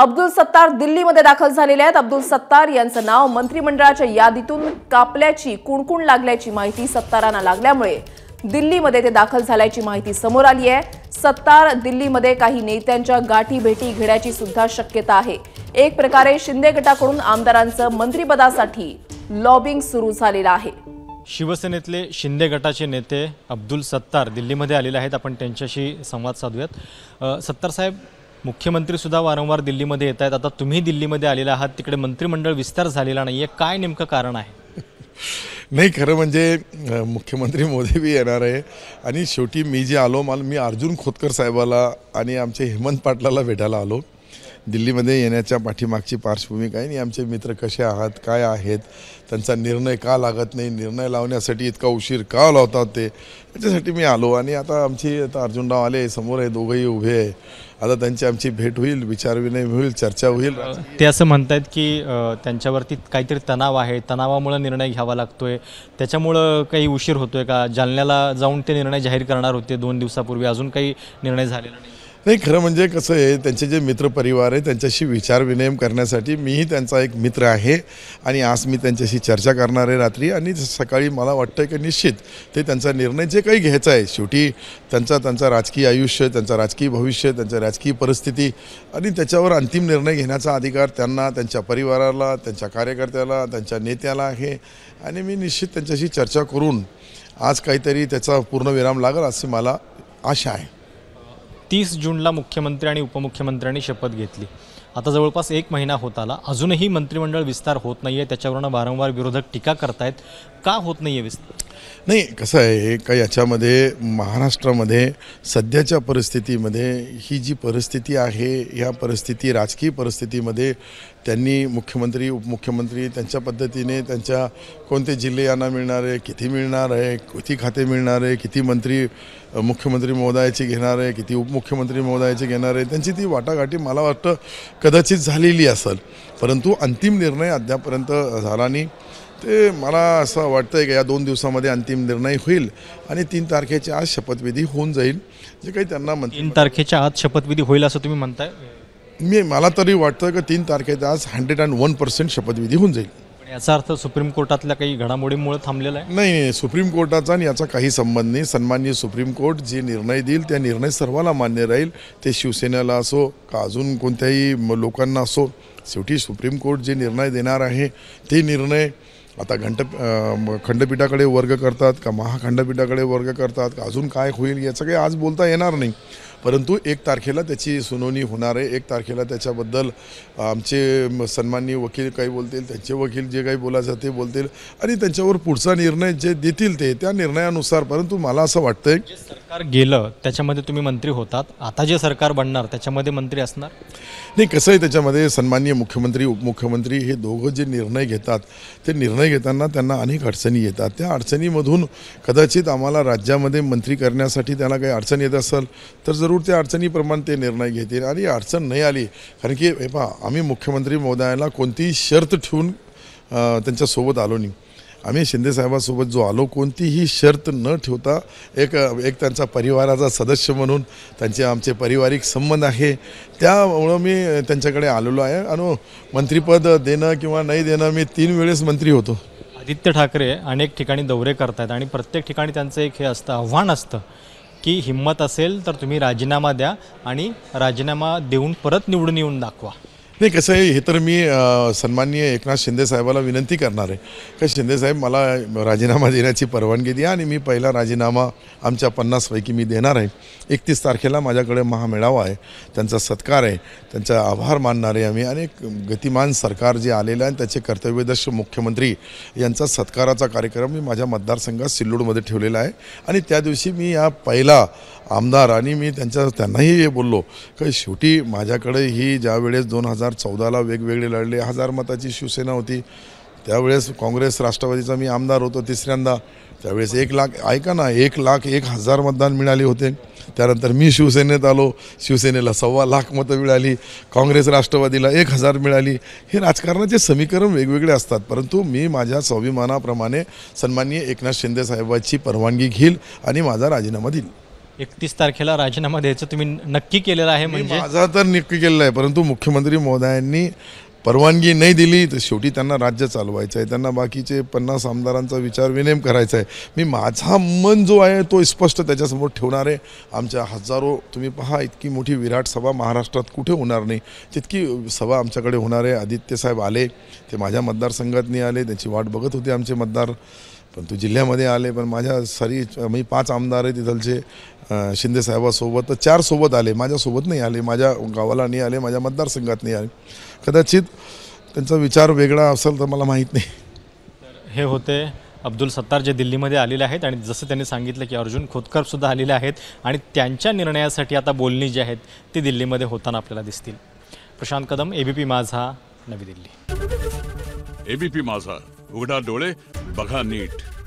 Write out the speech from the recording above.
अब्दुल सत्तार दिल्लीमध्ये दाखल झालेले आहेत अब्दुल सत्तार यांचं नाव मंत्रिमंडळाच्या यादीतून कापल्याची कुणकुण लागल्याची माहिती सत्तारांना लागल्यामुळे दिल्लीमध्ये ते दाखल झाल्याची माहिती समोर आली आहे सत्तार दिल्लीमध्ये काही नेत्यांच्या गाठी भेटी घेण्याची सुद्धा शक्यता आहे एक प्रकारे शिंदे गटाकडून आमदारांचं मंत्रिपदासाठी लॉबिंग सुरू झालेलं आहे शिवसेनेतले शिंदे गटाचे नेते अब्दुल सत्तार दिल्लीमध्ये आलेले आहेत आपण त्यांच्याशी संवाद साधूयात सत्तार साहेब मुख्यमंत्रीसुद्धा वारंवार दिल्लीमध्ये येत आहेत आता तुम्ही दिल्लीमध्ये आलेला आहात तिकडे मंत्रिमंडळ विस्तार झालेला नाही आहे काय नेमकं कारण आहे नाही खरं म्हणजे मुख्यमंत्री मोदी बी येणार आहे आणि शेवटी मी जे आलो मला मी अर्जुन खोतकर साहेबाला आणि आमचे हेमंत पाटलाला भेटायला आलो दिल्लीमध्ये येण्याच्या पाठीमागची पार्श्वभूमी काय नाही आमचे मित्र कसे आहात काय आहेत त्यांचा निर्णय का लागत नाही निर्णय लावण्यासाठी इतका उशीर का लावतात ते त्याच्यासाठी मी आलो आणि आता आमची आता अर्जुनराव आले समोर आहे दोघंही उभे आहे आता त्यांची आमची भेट होईल विचारविनय होईल चर्चा होईल ते असं म्हणतात की त्यांच्यावरती काहीतरी तणाव आहे तणावामुळे निर्णय घ्यावा लागतोय त्याच्यामुळं काही उशीर होतोय का जालन्याला जाऊन ते निर्णय जाहीर करणार होते दोन दिवसापूर्वी अजून काही निर्णय झालेला नाही नाही खरं म्हणजे कसं आहे त्यांचे जे मित्रपरिवार आहे त्यांच्याशी विचारविनिमय करण्यासाठी मीही त्यांचा एक मित्र आहे आणि आज मी त्यांच्याशी चर्चा करणार आहे रात्री आणि सकाळी मला वाटतं की निश्चित ते त्यांचा निर्णय जे काही घ्यायचा आहे शेवटी त्यांचा त्यांचा राजकीय आयुष्य त्यांचा राजकीय भविष्य त्यांच्या राजकीय परिस्थिती आणि त्याच्यावर अंतिम निर्णय घेण्याचा अधिकार त्यांना त्यांच्या परिवाराला त्यांच्या कार्यकर्त्याला त्यांच्या नेत्याला आहे आणि मी निश्चित त्यांच्याशी चर्चा करून आज काहीतरी त्याचा पूर्ण विराम लागेल अशी मला आशा आहे तीस जूनला मुख्यमंत्री आणि उपमुख्यमंत्र्यांनी शपथ घेतली आता जवळपास एक महिना होत आला अजूनही मंत्रिमंडळ विस्तार होत नाही आहे त्याच्यावरून वारंवार विरोधक टीका करतायत का होत नाही आहे विस्तार नाही कसं आहे का याच्यामध्ये महाराष्ट्रामध्ये सध्याच्या परिस्थितीमध्ये ही जी परिस्थिती आहे ह्या परिस्थिती राजकीय परिस्थितीमध्ये त्यांनी मुख्यमंत्री उपमुख्यमंत्री त्यांच्या पद्धतीने त्यांच्या कोणते जिल्हे यांना मिळणार आहे किती मिळणार आहे किती खाते मिळणार आहे किती मंत्री मुख्यमंत्री महोदयाचे घेणार आहे किती उपमुख्यमंत्री महोदयाचे घेणार आहे त्यांची ती वाटाघाटी मला वाटतं कदाचित झालेली असेल परंतु अंतिम निर्णय अद्यापर्यंत झाला नाही ते मला असं वाटतं आहे की या दोन दिवसामध्ये अंतिम निर्णय होईल आणि तीन तारखेच्या आज शपथविधी होऊन जाईल जे काही त्यांना म्हणतात तीन तारखेच्या आज शपथविधी होईल असं तुम्ही म्हणताय मी मला तरी वाटतं की तीन तारखेच्या आज हंड्रेड अँड वन पर्सेंट शपथविधी होऊन जाईल याचा अर्थ सुप्रीम कोर्टातल्या काही घडामोडीमुळे थांबलेला आहे नाही सुप्रीम कोर्टाचा आणि याचा काही संबंध नाही सन्माननीय सुप्रीम कोर्ट जे निर्णय देईल त्या निर्णय सर्वांना मान्य राहील ते शिवसेनेला असो का अजून कोणत्याही लोकांना असो शेवटी सुप्रीम कोर्ट जे निर्णय देणार आहे ते निर्णय आता घंट खंडपीठाकडे वर्ग करतात का महाखंडपीठाकडे वर्ग करतात का अजून काय होईल याचं काही आज बोलता येणार नाही परंतु एक तारखेला त्याची सुनावणी होणार आहे एक तारखेला त्याच्याबद्दल आमचे सन्माननीय वकील काही बोलतील त्यांचे वकील जे काही बोलायचं ते बोलतील आणि त्यांच्यावर पुढचा निर्णय जे देतील ते त्या निर्णयानुसार परंतु मला असं वाटतं सरकार गेलं त्याच्यामध्ये तुम्ही मंत्री होतात आता जे सरकार बनणार त्याच्यामध्ये मंत्री असणार नाही कसं आहे त्याच्यामध्ये सन्माननीय मुख्यमंत्री उपमुख्यमंत्री हे दोघं जे निर्णय घेतात ते निर्णय घेताना त्यांना अनेक अडचणी येतात त्या अडचणीमधून कदाचित आम्हाला राज्यामध्ये मंत्री करण्यासाठी त्यांना काही अडचण येत असेल तर जरूर त्या अडचणीप्रमाणे ते निर्णय घेतील आणि अडचण नाही आली कारण की हे पहा आम्ही मुख्यमंत्री महोदयाला कोणतीही शर्त ठेवून त्यांच्यासोबत आलो नाही आम्ही शिंदेसाहेबांसोबत जो आलो कोणतीही शर्त न ठेवता एक एक त्यांचा परिवाराचा सदस्य म्हणून त्यांचे आमचे पारिवारिक संबंध आहे त्यामुळं मी त्यांच्याकडे आलेलो आहे आणि मंत्रिपद देणं किंवा नाही देणं मी तीन वेळेस मंत्री होतो आदित्य ठाकरे अनेक ठिकाणी दौरे करतात आणि प्रत्येक ठिकाणी त्यांचं एक हे असतं आव्हान असतं की हिंमत असेल तर तुम्ही राजीनामा द्या आणि राजीनामा देऊन परत निवडून येऊन दाखवा नाही कसं आहे हे तर मी सन्माननीय एकनाथ शिंदे साहेबाला विनंती करणार आहे का शिंदेसाहेब मला राजीनामा देण्याची परवानगी द्या आणि मी पहिला राजीनामा आमच्या पन्नासपैकी मी देणार आहे एकतीस तारखेला माझ्याकडे महामेळावा आहे त्यांचा सत्कार आहे त्यांचा आभार मानणार आहे आम्ही अनेक गतिमान सरकार जे आलेलं आहे त्याचे कर्तव्यदर्श मुख्यमंत्री यांचा सत्काराचा कार्यक्रम मी माझ्या मतदारसंघात सिल्लूडमध्ये ठेवलेला आहे आणि त्या दिवशी मी या पहिला आमदार आणि मी त्यांच्या त्यांनाही हे बोललो की शेवटी माझ्याकडे ही ज्यावेळेस दोन हजार चौदाला वेगवेगळे लढले हजार मताची शिवसेना होती त्यावेळेस काँग्रेस राष्ट्रवादीचा मी आमदार होतो तिसऱ्यांदा त्यावेळेस एक लाख ऐका ना एक लाख एक हजार मतदान मिळाले होते त्यानंतर मी शिवसेनेत आलो शिवसेनेला सव्वा लाख मतं मिळाली काँग्रेस राष्ट्रवादीला एक हजार मिळाली हे राजकारणाचे समीकरण वेगवेगळे असतात परंतु मी माझ्या स्वाभिमानाप्रमाणे सन्माननीय एकनाथ शिंदेसाहेबाची परवानगी घेईल आणि माझा राजीनामा देईल एकतीस तारखेला राजीनामा द्यायचं तुम्ही नक्की केलेलं आहे म्हणजे माझा तर नक्की केलेला आहे परंतु मुख्यमंत्री महोदयांनी परवानगी नाही दिली तर शेवटी त्यांना राज्य चालवायचं आहे त्यांना बाकीचे पन्नास आमदारांचा विचार विनेम करायचा आहे मी माझा मन जो आहे तो स्पष्ट त्याच्यासमोर ठेवणार आहे आमच्या हजारो तुम्ही पहा इतकी मोठी विराट सभा महाराष्ट्रात कुठे होणार नाही तितकी सभा आमच्याकडे होणार आहे आदित्यसाहेब आले ते माझ्या मतदारसंघातनी आले त्यांची वाट बघत होते आमचे मतदार पण तू जिल्ह्यामध्ये आले पण माझ्या सरी मी पाच आमदार आहे तिथलचे शिंदेसाहेबासोबत तर चार सोबत आले माझ्यासोबत नाही आले माझ्या गावाला नाही आले माझ्या मतदारसंघात नाही आले कदाचित त्यांचा विचार वेगळा असेल तर मला माहीत नाही हे होते अब्दुल सत्तार जे दिल्लीमध्ये आलेले आहेत आणि जसं त्यांनी सांगितलं की अर्जुन खोतकरसुद्धा आलेले आहेत आणि त्यांच्या निर्णयासाठी आता बोलणी जी आहेत ती दिल्लीमध्ये होताना आपल्याला दिसतील प्रशांत कदम एबीपी माझा नवी दिल्ली एबीपी माझा उघडा डोळे बघा नीट